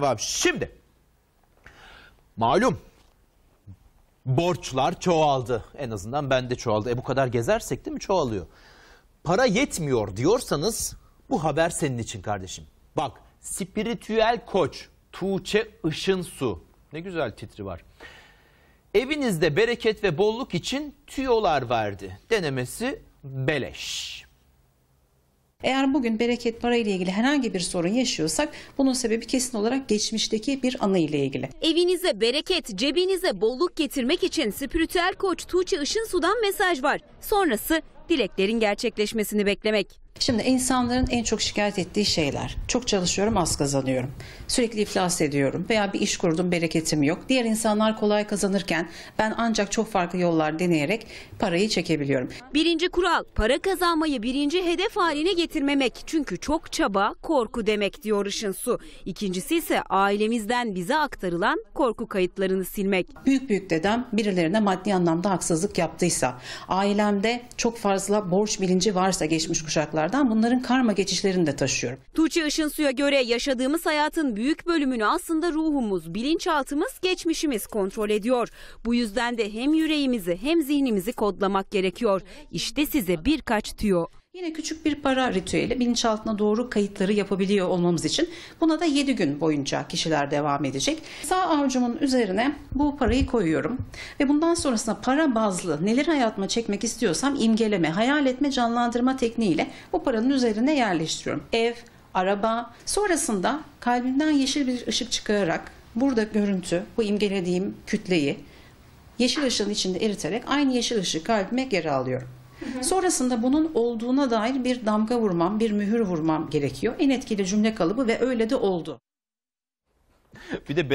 Devam. Şimdi malum borçlar çoğaldı. En azından bende çoğaldı. E bu kadar gezersek değil mi çoğalıyor. Para yetmiyor diyorsanız bu haber senin için kardeşim. Bak spiritüel koç Tuğçe Işın Su. Ne güzel titri var. Evinizde bereket ve bolluk için tüyolar verdi. Denemesi beleş. Eğer bugün bereket para ile ilgili herhangi bir sorun yaşıyorsak bunun sebebi kesin olarak geçmişteki bir anı ile ilgili. Evinize bereket, cebinize bolluk getirmek için spiritüel koç Tuğçe Işın Sudan mesaj var. Sonrası dileklerin gerçekleşmesini beklemek. Şimdi insanların en çok şikayet ettiği şeyler. Çok çalışıyorum az kazanıyorum. Sürekli iflas ediyorum veya bir iş kurdum bereketim yok. Diğer insanlar kolay kazanırken ben ancak çok farklı yollar deneyerek parayı çekebiliyorum. Birinci kural para kazanmayı birinci hedef haline getirmemek. Çünkü çok çaba korku demek diyor Işın Su. İkincisi ise ailemizden bize aktarılan korku kayıtlarını silmek. Büyük büyük dedem birilerine maddi anlamda haksızlık yaptıysa, ailemde çok fazla borç bilinci varsa geçmiş kuşaklar yaşlardan bunların karma geçişlerini de taşıyorum. Tuğçe Işınsu'ya göre yaşadığımız hayatın büyük bölümünü aslında ruhumuz, bilinçaltımız, geçmişimiz kontrol ediyor. Bu yüzden de hem yüreğimizi hem zihnimizi kodlamak gerekiyor. İşte size birkaç tüyo. Yine küçük bir para ritüeli bilinçaltına doğru kayıtları yapabiliyor olmamız için buna da 7 gün boyunca kişiler devam edecek. Sağ avucumun üzerine bu parayı koyuyorum ve bundan sonrasında para bazlı neleri hayatıma çekmek istiyorsam imgeleme, hayal etme, canlandırma tekniğiyle bu paranın üzerine yerleştiriyorum. Ev, araba, sonrasında kalbimden yeşil bir ışık çıkararak burada görüntü, bu imgelediğim kütleyi yeşil ışığın içinde eriterek aynı yeşil ışığı kalbime geri alıyorum. Sonrasında bunun olduğuna dair bir damga vurmam, bir mühür vurmam gerekiyor. En etkili cümle kalıbı ve öyle de oldu. bir de ben